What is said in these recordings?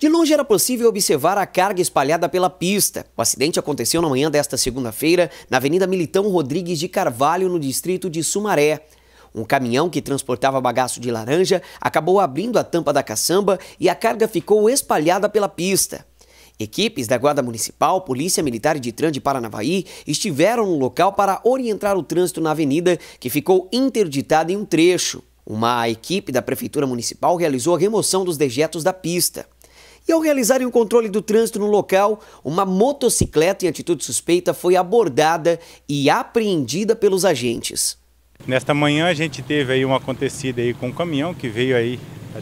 De longe era possível observar a carga espalhada pela pista. O acidente aconteceu na manhã desta segunda-feira, na Avenida Militão Rodrigues de Carvalho, no distrito de Sumaré. Um caminhão que transportava bagaço de laranja acabou abrindo a tampa da caçamba e a carga ficou espalhada pela pista. Equipes da Guarda Municipal, Polícia Militar e Trânsito de Paranavaí estiveram no local para orientar o trânsito na avenida, que ficou interditada em um trecho. Uma equipe da Prefeitura Municipal realizou a remoção dos dejetos da pista. E ao realizarem o controle do trânsito no local, uma motocicleta em atitude suspeita foi abordada e apreendida pelos agentes. Nesta manhã a gente teve aí um acontecido aí com um caminhão que veio aí tá,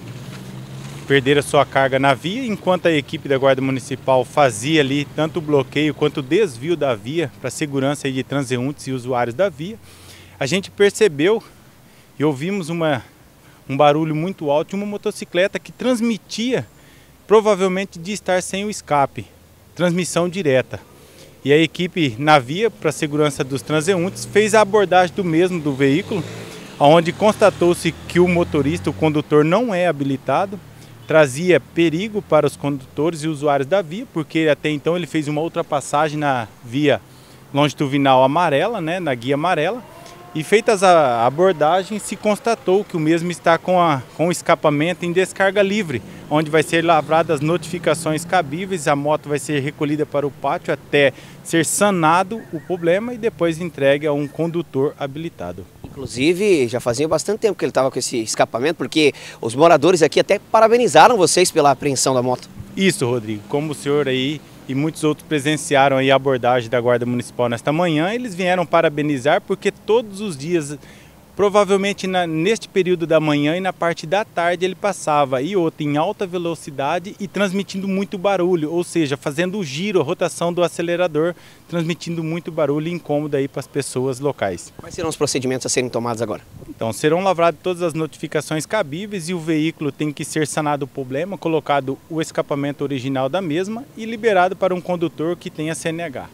perder a sua carga na via, enquanto a equipe da Guarda Municipal fazia ali tanto o bloqueio quanto o desvio da via para segurança de transeuntes e usuários da via. A gente percebeu e ouvimos uma, um barulho muito alto de uma motocicleta que transmitia provavelmente de estar sem o escape, transmissão direta. E a equipe na via para segurança dos transeuntes fez a abordagem do mesmo do veículo, onde constatou-se que o motorista, o condutor, não é habilitado, trazia perigo para os condutores e usuários da via, porque até então ele fez uma ultrapassagem na via longitudinal amarela, né, na guia amarela, e feitas a abordagem, se constatou que o mesmo está com, a, com escapamento em descarga livre, onde vai ser lavradas notificações cabíveis, a moto vai ser recolhida para o pátio até ser sanado o problema e depois entregue a um condutor habilitado. Inclusive, já fazia bastante tempo que ele estava com esse escapamento, porque os moradores aqui até parabenizaram vocês pela apreensão da moto. Isso, Rodrigo. Como o senhor aí e muitos outros presenciaram a abordagem da Guarda Municipal nesta manhã. Eles vieram parabenizar porque todos os dias, provavelmente na, neste período da manhã e na parte da tarde, ele passava e outro em alta velocidade e transmitindo muito barulho, ou seja, fazendo o giro, a rotação do acelerador, transmitindo muito barulho e incômodo aí para as pessoas locais. Quais serão os procedimentos a serem tomados agora? Então, serão lavradas todas as notificações cabíveis e o veículo tem que ser sanado o problema, colocado o escapamento original da mesma e liberado para um condutor que tenha CNH.